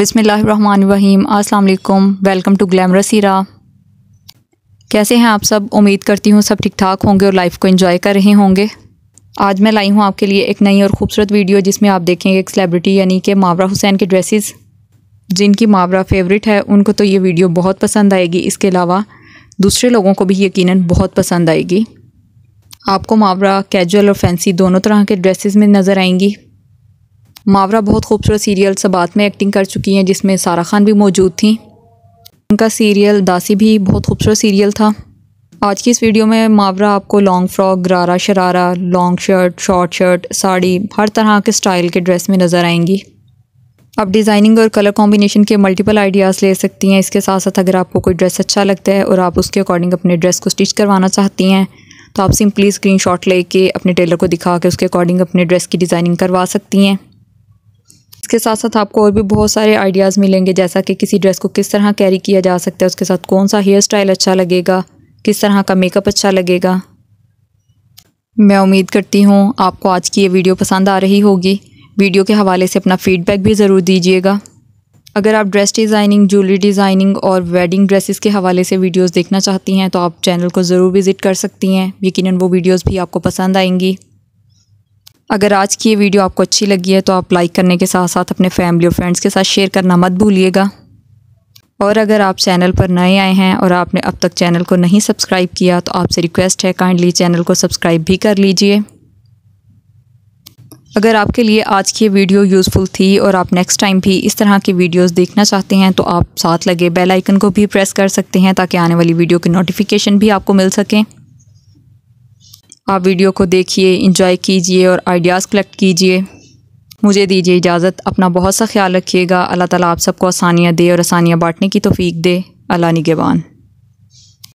बिसमीम् अल्लाम welcome to glamorous हीरा कैसे हैं आप सब उम्मीद करती हूँ सब ठीक ठाक होंगे और लाइफ को एंजॉय कर रहे होंगे आज मैं लाई हूँ आपके लिए एक नई और ख़ूबसूरत वीडियो जिसमें आप देखेंगे एक सेलिब्रिटी यानी कि मावरा हुसैन के ड्रेसेस जिनकी मावरा फेवरेट है उनको तो ये वीडियो बहुत पसंद आएगी इसके अलावा दूसरे लोगों को भी यकीन बहुत पसंद आएगी आपको मावरा कैजुअल और फैंसी दोनों तरह के ड्रेसेस में नज़र आएंगी मावरा बहुत खूबसूरत सीरियल सबात में एक्टिंग कर चुकी हैं जिसमें सारा खान भी मौजूद थी उनका सीरियल दासी भी बहुत खूबसूरत सीरियल था आज की इस वीडियो में मावरा आपको long frock gharara sharara long shirt short shirt sari हर तरह के स्टाइल के ड्रेस में नज़र आएंगी आप डिज़ाइनिंग और कलर कॉम्बिनेशन के मल्टीपल आइडियाज़ ले सकती हैं इसके साथ साथ अगर आपको कोई ड्रेस अच्छा लगता है और आप उसके अकॉर्डिंग अपने ड्रेस को स्टिच करवाना चाहती हैं तो आप सिंपली स्क्रीन शॉट लेके अपने टेलर को दिखा के उसके अकॉर्डिंग अपने ड्रेस की डिज़ाइनिंग करवा सकती हैं इसके साथ साथ आपको और भी बहुत सारे आइडियाज़ मिलेंगे जैसा कि किसी ड्रेस को किस तरह कैरी किया जा सकता है उसके साथ कौन सा हेयर स्टाइल अच्छा लगेगा किस तरह का मेकअप अच्छा लगेगा मैं उम्मीद करती हूँ आपको आज की ये वीडियो पसंद आ रही होगी वीडियो के हवाले से अपना फ़ीडबैक भी ज़रूर दीजिएगा अगर आप ड्रेस डिज़ाइनिंग ज्वेलरी डिज़ाइनिंग और वेडिंग ड्रेसेस के हवाले से वीडियोस देखना चाहती हैं तो आप चैनल को ज़रूर विज़िट कर सकती हैं यकीनन वो वीडियोस भी आपको पसंद आएंगी अगर आज की ये वीडियो आपको अच्छी लगी है तो आप लाइक करने के साथ साथ अपने फैमिली और फ्रेंड्स के साथ शेयर करना मत भूलिएगा और अगर आप चैनल पर नए आए हैं और आपने अब तक चैनल को नहीं सब्सक्राइब किया तो आपसे रिक्वेस्ट है काइंडली चैनल को सब्सक्राइब भी कर लीजिए अगर आपके लिए आज की वीडियो यूज़फुल थी और आप नेक्स्ट टाइम भी इस तरह की वीडियोस देखना चाहते हैं तो आप साथ लगे बेल आइकन को भी प्रेस कर सकते हैं ताकि आने वाली वीडियो की नोटिफिकेशन भी आपको मिल सकें आप वीडियो को देखिए इंजॉय कीजिए और आइडियाज़ कलेक्ट कीजिए मुझे दीजिए इजाज़त अपना बहुत सा ख्याल रखिएगा अल्लाह ताला आप सबको आसानियाँ दे और आसानियाँ बांटने की तोफ़ीक दे अल्लाह निगेबान